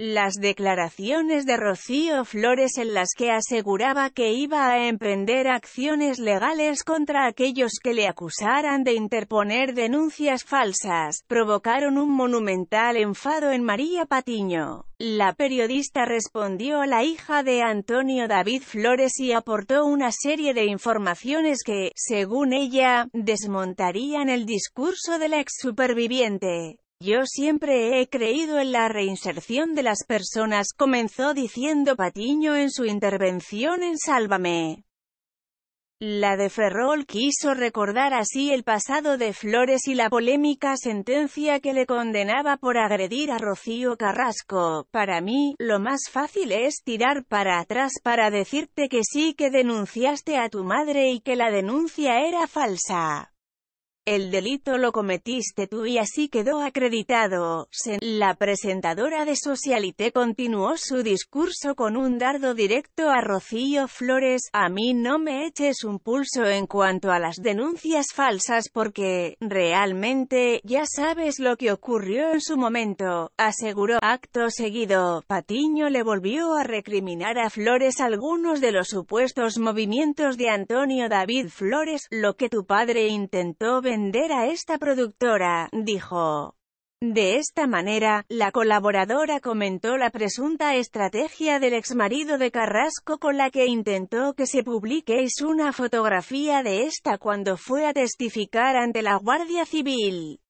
Las declaraciones de Rocío Flores en las que aseguraba que iba a emprender acciones legales contra aquellos que le acusaran de interponer denuncias falsas, provocaron un monumental enfado en María Patiño. La periodista respondió a la hija de Antonio David Flores y aportó una serie de informaciones que, según ella, desmontarían el discurso del ex superviviente. Yo siempre he creído en la reinserción de las personas, comenzó diciendo Patiño en su intervención en Sálvame. La de Ferrol quiso recordar así el pasado de Flores y la polémica sentencia que le condenaba por agredir a Rocío Carrasco. Para mí, lo más fácil es tirar para atrás para decirte que sí que denunciaste a tu madre y que la denuncia era falsa. El delito lo cometiste tú y así quedó acreditado. la presentadora de Socialité continuó su discurso con un dardo directo a Rocío Flores, a mí no me eches un pulso en cuanto a las denuncias falsas porque, realmente, ya sabes lo que ocurrió en su momento, aseguró. Acto seguido, Patiño le volvió a recriminar a Flores algunos de los supuestos movimientos de Antonio David Flores, lo que tu padre intentó vender a esta productora, dijo. De esta manera, la colaboradora comentó la presunta estrategia del exmarido de Carrasco con la que intentó que se publiquéis una fotografía de esta cuando fue a testificar ante la Guardia Civil.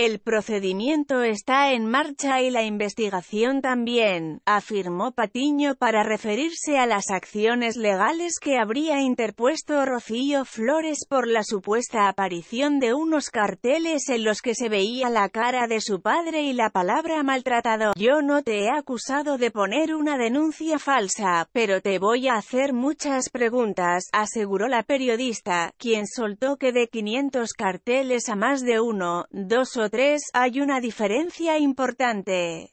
El procedimiento está en marcha y la investigación también, afirmó Patiño para referirse a las acciones legales que habría interpuesto Rocío Flores por la supuesta aparición de unos carteles en los que se veía la cara de su padre y la palabra maltratado. Yo no te he acusado de poner una denuncia falsa, pero te voy a hacer muchas preguntas, aseguró la periodista, quien soltó que de 500 carteles a más de uno, dos o 3 hay una diferencia importante.